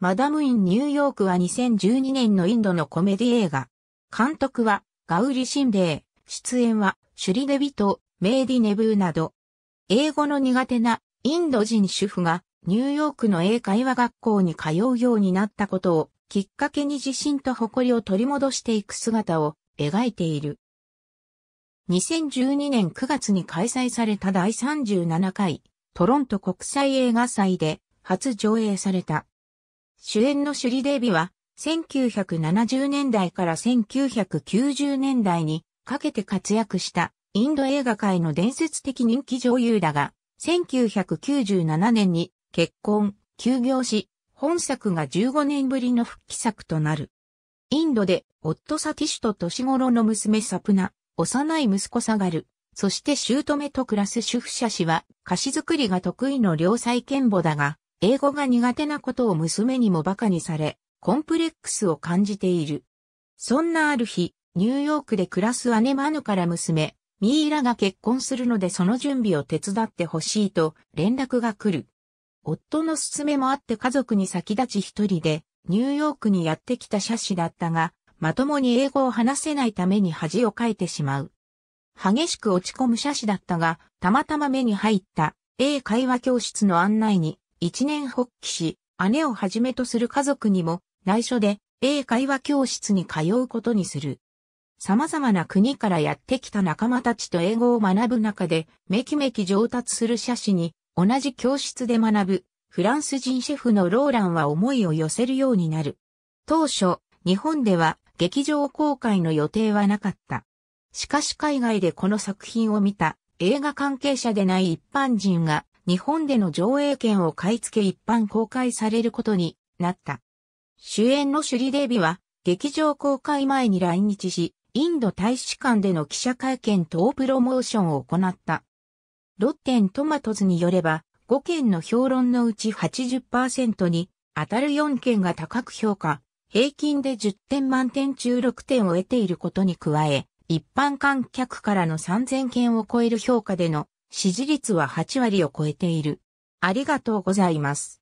マダム・イン・ニューヨークは2012年のインドのコメディ映画。監督はガウリ・シンデー、出演はシュリデビとメイディ・ネブーなど。英語の苦手なインド人主婦がニューヨークの英会話学校に通うようになったことをきっかけに自信と誇りを取り戻していく姿を描いている。2012年9月に開催された第37回トロント国際映画祭で初上映された。主演のシュリデイビは、1970年代から1990年代にかけて活躍したインド映画界の伝説的人気女優だが、1997年に結婚、休業し、本作が15年ぶりの復帰作となる。インドで夫サティシュと年頃の娘サプナ、幼い息子サガル、そして姑と暮らす主婦者氏は菓子作りが得意の良妻賢母だが、英語が苦手なことを娘にも馬鹿にされ、コンプレックスを感じている。そんなある日、ニューヨークで暮らす姉マヌから娘、ミイラが結婚するのでその準備を手伝ってほしいと連絡が来る。夫の勧めもあって家族に先立ち一人でニューヨークにやってきたシャシだったが、まともに英語を話せないために恥をかいてしまう。激しく落ち込むシャシだったが、たまたま目に入った英会話教室の案内に一年発起し、姉をはじめとする家族にも内緒で英会話教室に通うことにする。様々な国からやってきた仲間たちと英語を学ぶ中で、めきめき上達する写真に、同じ教室で学ぶ、フランス人シェフのローランは思いを寄せるようになる。当初、日本では劇場公開の予定はなかった。しかし海外でこの作品を見た映画関係者でない一般人が日本での上映権を買い付け一般公開されることになった。主演のシュリデビは、劇場公開前に来日し、インド大使館での記者会見等プロモーションを行った。ロッテントマトズによれば、5件の評論のうち80%に当たる4件が高く評価、平均で10点満点中6点を得ていることに加え、一般観客からの3000件を超える評価での支持率は8割を超えている。ありがとうございます。